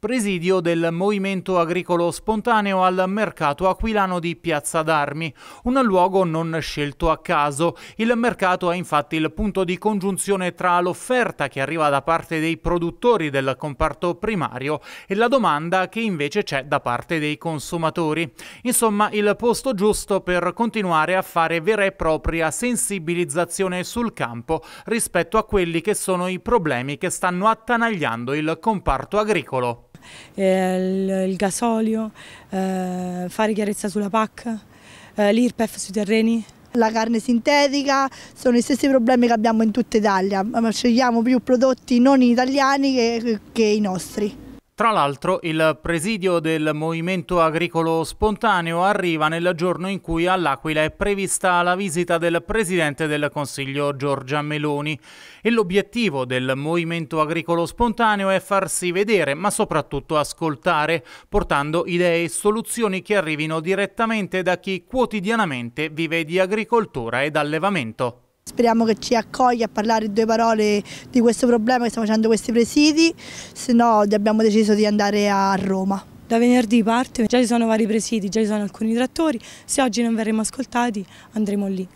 Presidio del Movimento Agricolo Spontaneo al Mercato Aquilano di Piazza d'Armi, un luogo non scelto a caso. Il mercato è infatti il punto di congiunzione tra l'offerta che arriva da parte dei produttori del comparto primario e la domanda che invece c'è da parte dei consumatori. Insomma, il posto giusto per continuare a fare vera e propria sensibilizzazione sul campo rispetto a quelli che sono i problemi che stanno attanagliando il comparto agricolo eh, il, gasolio, eh, fare chiarezza sulla PAC, eh, l'IRPEF sui terreni. La carne sintetica sono gli stessi problemi che abbiamo in tutta Italia, ma scegliamo più prodotti non italiani che, che i nostri. Tra l'altro il presidio del movimento agricolo spontaneo arriva nel giorno in cui all'Aquila è prevista la visita del Presidente del Consiglio Giorgia Meloni e l'obiettivo del movimento agricolo spontaneo è farsi vedere ma soprattutto ascoltare, portando idee e soluzioni che arrivino direttamente da chi quotidianamente vive di agricoltura ed allevamento. Speriamo che ci accoglia a parlare due parole di questo problema che stiamo facendo questi presidi, se no abbiamo deciso di andare a Roma. Da venerdì parte, già ci sono vari presidi, già ci sono alcuni trattori, se oggi non verremo ascoltati andremo lì.